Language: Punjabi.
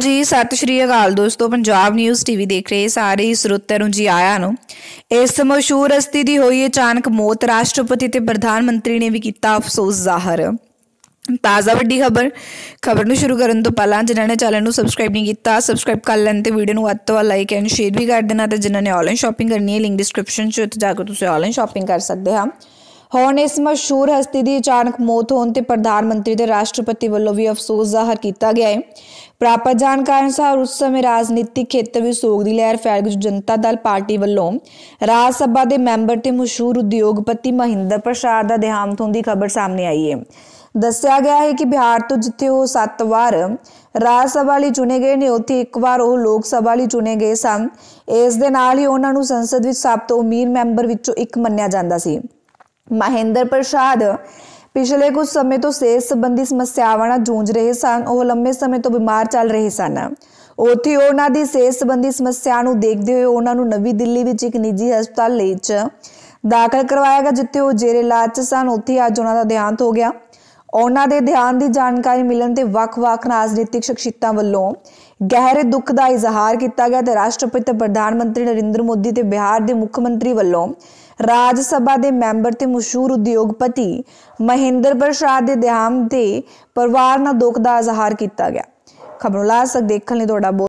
ਜੀ ਸਤਿ ਸ਼੍ਰੀ ਅਕਾਲ ਦੋਸਤੋ ਪੰਜਾਬ ਨਿਊਜ਼ ਟੀਵੀ ਦੇਖ ਰਹੇ ਸਾਰੇ ਸਰੋਤਿਆਂ ਨੂੰ ਜੀ ਆਇਆਂ ਨੂੰ ਇਸ ਮਸ਼ਹੂਰ ਹਸਤੀ ਦੀ ਹੋਈ ਅਚਾਨਕ ਮੌਤ ਰਾਸ਼ਟਰਪਤੀ ਤੇ ਪ੍ਰਧਾਨ ਮੰਤਰੀ ਨੇ ਵੀ ਕੀਤਾ ਅਫਸੋਸ ਜ਼ਾਹਰ ਤਾਜ਼ਾ ਵੱਡੀ ਖਬਰ ਖਬਰ ਨੂੰ ਸ਼ੁਰੂ ਕਰਨ ਤੋਂ ਪਹਿਲਾਂ ਜਿਨ੍ਹਾਂ ਨੇ ਚੈਨਲ ਨੂੰ ਸਬਸਕ੍ਰਾਈਬ ਨਹੀਂ ਕੀਤਾ ਸਬਸਕ੍ਰਾਈਬ ਕਰ ਲੈਣ ਤੇ ਵੀਡੀਓ ਨੂੰ ਵੱਧ ਤੋਂ ਵੱਧ ਲਾਈਕ ਐਂਡ ਸ਼ੇਅਰ ਵੀ ਕਰ ਦੇਣਾ ਤੇ ਜਿਨ੍ਹਾਂ ਨੇ ਆਨਲਾਈਨ ਸ਼ਾਪਿੰਗ ਕਰਨੀ ਹੈ ਲਿੰਕ ਡਿਸਕ੍ਰਿਪਸ਼ਨ 'ਚ ਉੱਥੇ ਜਾ ਕੇ ਤੁਸੀਂ ਆਨਲਾਈਨ ਸ਼ਾਪਿੰਗ ਕਰ ਸਕਦੇ ਹਾਂ ਹੋਣ ਇਸ ਮਸ਼ਹੂਰ ਹਸਤੀ ਦੀ ਅਚਾਨਕ ਮੌਤ ਹੋਣ ਤੇ ਪ੍ਰਧਾਨ ਮੰਤਰੀ ਤੇ ਰਾਸ਼ਟਰਪਤੀ ਵੱਲੋਂ ਵੀ ਅਫਸੋਸ ਜ਼ਾਹਰ ਕੀਤਾ ਗਿਆ ਹੈ ਪ੍ਰਾਪਤ ਜਾਣਕਾਰੀ ਅਨੁਸਾਰ ਉਸ ਸਮੇਂ ਰਾਜਨੀਤਿਕ ਖੇਤਰ ਵਿੱਚ ਸੋਗ ਦੀ ਲਹਿਰ ਫੈਲ ਗਈ ਜਨਤਾ ਦਲ ਪਾਰਟੀ ਵੱਲੋਂ ਰਾਜ ਸਭਾ ਦੇ ਮੈਂਬਰ ਤੇ ਮਸ਼ਹੂਰ ਉਦਯੋਗਪਤੀ ਮਹਿੰਦਰ ਪ੍ਰਸਾਦ ਦਾ ਦੇਹਾਂਤ ਹੋਣ ਦੀ ਖਬਰ ਸਾਹਮਣੇ ਆਈ ਹੈ ਦੱਸਿਆ ਗਿਆ ਹੈ ਕਿ ਬਿਹਾਰ ਤੋਂ ਜਿੱਥੇ ਉਹ 7 ਵਾਰ ਰਾਜ ਸਭਾ ਲਈ ਚੁਣੇ ਗਏ ਨੇ ਉੱਥੇ ਇੱਕ ਵਾਰ ਉਹ ਲੋਕ ਸਭਾ ਲਈ ਚੁਣੇ ਗਏ ਸਨ ਇਸ ਦੇ ਨਾਲ ਹੀ ਉਹਨਾਂ ਨੂੰ ਸੰਸਦ ਵਿੱਚ ਸਭ ਤੋਂ ਅਮੀਰ ਮੈਂਬਰ ਵਿੱਚੋਂ ਇੱਕ ਮੰਨਿਆ ਜਾਂਦਾ ਸੀ ਮਹਿੰਦਰ ਪ੍ਰਸ਼ਾਦ ਪਿਛਲੇ ਕੁਝ ਸਮੇਂ ਤੋਂ ਸਿਹਤ ਸੰਬੰਧੀ ਸਮੱਸਿਆਵਾਂ ਨਾਲ ਜੂਝ ਰਹੇ ਸਨ ਉਹ ਲੰਮੇ ਸਮੇਂ ਤੋਂ ਬਿਮਾਰ ਚੱਲ ਰਹੇ ਸਨ ਉਥੇ ਉਹਨਾਂ ਦੀ ਸਿਹਤ ਸੰਬੰਧੀ ਸਮੱਸਿਆ ਨੂੰ ਦੇਖਦੇ ਹੋਏ ਉਹਨਾਂ ਨੂੰ ਨਵੀਂ ਦਿੱਲੀ ਵਿੱਚ ਇੱਕ ਨਿੱਜੀ ਹਸਪਤਾਲ ਲਈ ਚ ਦਾਖਲ ਕਰਵਾਇਆ ਗਿਆ ਜਿੱਥੇ ਉਹ ਜੇਰੇ ਇਲਾਜ ਸਨ ਉੱਥੇ ਅੱਜ ਉਹਨਾਂ ਦਾ ਦੇਹਾਂਤ ਹੋ ਗਿਆ ਉਹਨਾਂ ਦੇ ਧਿਆਨ ਦੀ ਜਾਣਕਾਰੀ ਮਿਲਣ ਤੇ ਵੱਖ-ਵੱਖ ਰਾਜਨੀਤਿਕ ਸ਼ਖਸੀਅਤਾਂ ਵੱਲੋਂ ਗਹਿਰੇ ਦੁੱਖ ਦਾ ਇਜ਼ਹਾਰ ਕੀਤਾ ਗਿਆ ਤੇ ਰਾਸ਼ਟਰਪਤੀ ਤੇ ਪ੍ਰਧਾਨ ਮੰਤਰੀ ਨਰਿੰਦਰ ਮੋਦੀ ਤੇ ਬਿਹਾਰ ਦੇ ਮੁੱਖ ਮੰਤਰੀ ਵੱਲੋਂ ਰਾਜ ਸਭਾ ਦੇ ਮੈਂਬਰ ਤੇ ਮਸ਼ਹੂਰ ਉਦਯੋਗਪਤੀ ਮਹਿੰਦਰ ਪ੍ਰਸ਼ਾਦ ਦੇ ਧਿਆਨ ਦੇ ਪਰਿਵਾਰ ਨਾਲ ਦੁੱਖ ਦਾ ਇਜ਼ਹਾਰ ਕੀਤਾ ਗਿਆ ਖਬਰੋਂ ਲਾਸਕ ਦੇਖਣ ਲਈ ਤੁਹਾਡਾ